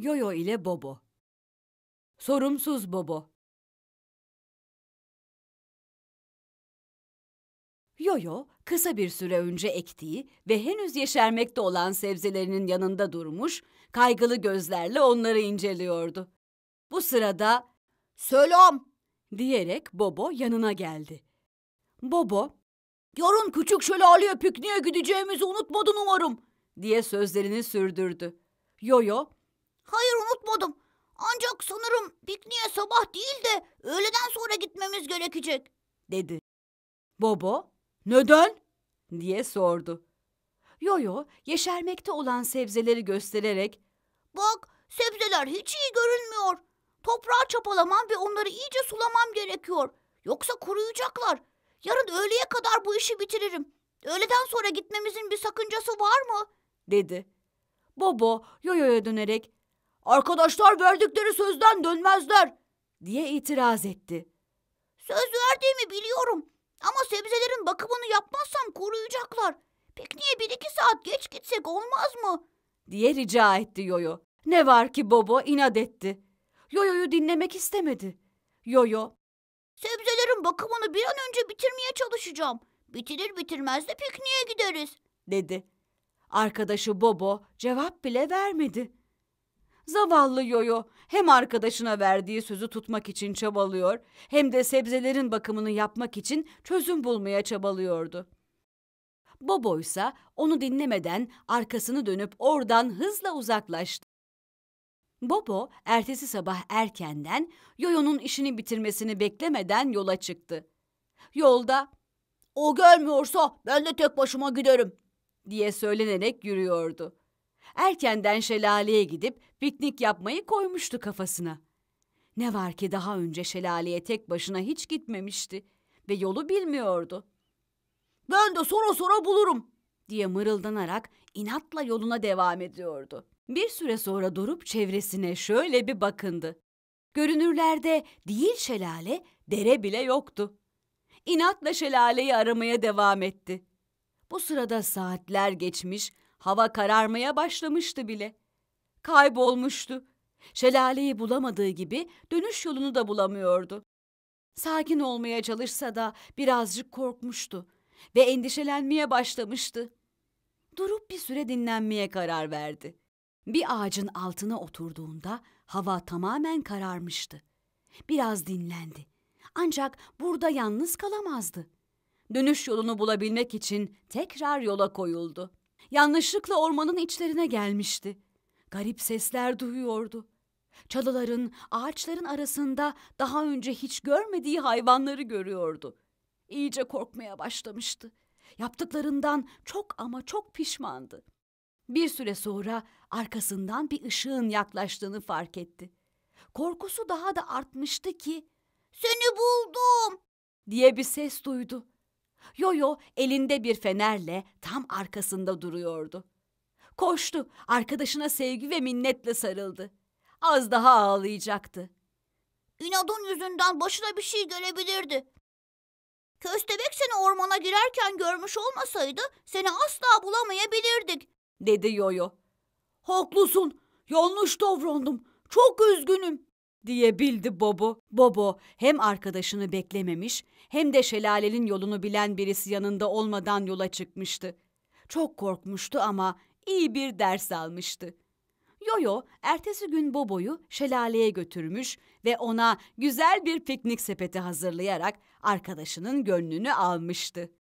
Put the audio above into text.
Yoyo ile Bobo. Sorumsuz Bobo. Yoyo, kısa bir süre önce ektiği ve henüz yeşermekte olan sebzelerinin yanında durmuş, kaygılı gözlerle onları inceliyordu. Bu sırada "Sölom!" diyerek Bobo yanına geldi. Bobo, "Yorun küçük şelaleye pikniğe gideceğimizi unutmadın umarım." diye sözlerini sürdürdü. Yoyo, Hayır unutmadım. Ancak sanırım pikniğe sabah değil de öğleden sonra gitmemiz gerekecek. Dedi. Baba, neden? diye sordu. Yoyo yeşermekte olan sebzeleri göstererek Bak sebzeler hiç iyi görünmüyor. Toprağı çapalamam ve onları iyice sulamam gerekiyor. Yoksa kuruyacaklar. Yarın öğleye kadar bu işi bitiririm. Öğleden sonra gitmemizin bir sakıncası var mı? dedi. Bobo Yoyo'ya dönerek Arkadaşlar verdikleri sözden dönmezler diye itiraz etti. Söz verdiğimi biliyorum ama sebzelerin bakımını yapmazsam koruyacaklar. Pikniğe bir iki saat geç gitsek olmaz mı? diye rica etti Yoyo. Ne var ki Bobo inat etti. Yoyo'yu dinlemek istemedi. Yoyo, sebzelerin bakımını bir an önce bitirmeye çalışacağım. Bitirir bitirmez de pikniğe gideriz, dedi. Arkadaşı Bobo cevap bile vermedi. Zavallı Yoyo hem arkadaşına verdiği sözü tutmak için çabalıyor hem de sebzelerin bakımını yapmak için çözüm bulmaya çabalıyordu. Bobo ise onu dinlemeden arkasını dönüp oradan hızla uzaklaştı. Bobo ertesi sabah erkenden Yoyo'nun işini bitirmesini beklemeden yola çıktı. Yolda "O gelmiyorsa ben de tek başıma giderim." diye söylenerek yürüyordu. Erkenden şelaleye gidip piknik yapmayı koymuştu kafasına. Ne var ki daha önce şelaleye tek başına hiç gitmemişti ve yolu bilmiyordu. Ben de sonra sonra bulurum diye mırıldanarak inatla yoluna devam ediyordu. Bir süre sonra durup çevresine şöyle bir bakındı. Görünürlerde değil şelale, dere bile yoktu. İnatla şelaleyi aramaya devam etti. Bu sırada saatler geçmiş, Hava kararmaya başlamıştı bile. Kaybolmuştu. Şelaleyi bulamadığı gibi dönüş yolunu da bulamıyordu. Sakin olmaya çalışsa da birazcık korkmuştu ve endişelenmeye başlamıştı. Durup bir süre dinlenmeye karar verdi. Bir ağacın altına oturduğunda hava tamamen kararmıştı. Biraz dinlendi. Ancak burada yalnız kalamazdı. Dönüş yolunu bulabilmek için tekrar yola koyuldu. Yanlışlıkla ormanın içlerine gelmişti. Garip sesler duyuyordu. Çalıların, ağaçların arasında daha önce hiç görmediği hayvanları görüyordu. İyice korkmaya başlamıştı. Yaptıklarından çok ama çok pişmandı. Bir süre sonra arkasından bir ışığın yaklaştığını fark etti. Korkusu daha da artmıştı ki "Seni buldum!" diye bir ses duydu. Yoyo elinde bir fenerle tam arkasında duruyordu. Koştu, arkadaşına sevgi ve minnetle sarıldı. Az daha ağlayacaktı. İnadın yüzünden başına bir şey gelebilirdi. Köstebek seni ormana girerken görmüş olmasaydı seni asla bulamayabilirdik, dedi Yoyo. Haklısın, yanlış davrandım, çok üzgünüm diyebildi Bobo. Bobo hem arkadaşını beklememiş hem de şelalenin yolunu bilen birisi yanında olmadan yola çıkmıştı. Çok korkmuştu ama iyi bir ders almıştı. Yoyo ertesi gün Bobo'yu şelaleye götürmüş ve ona güzel bir piknik sepeti hazırlayarak arkadaşının gönlünü almıştı.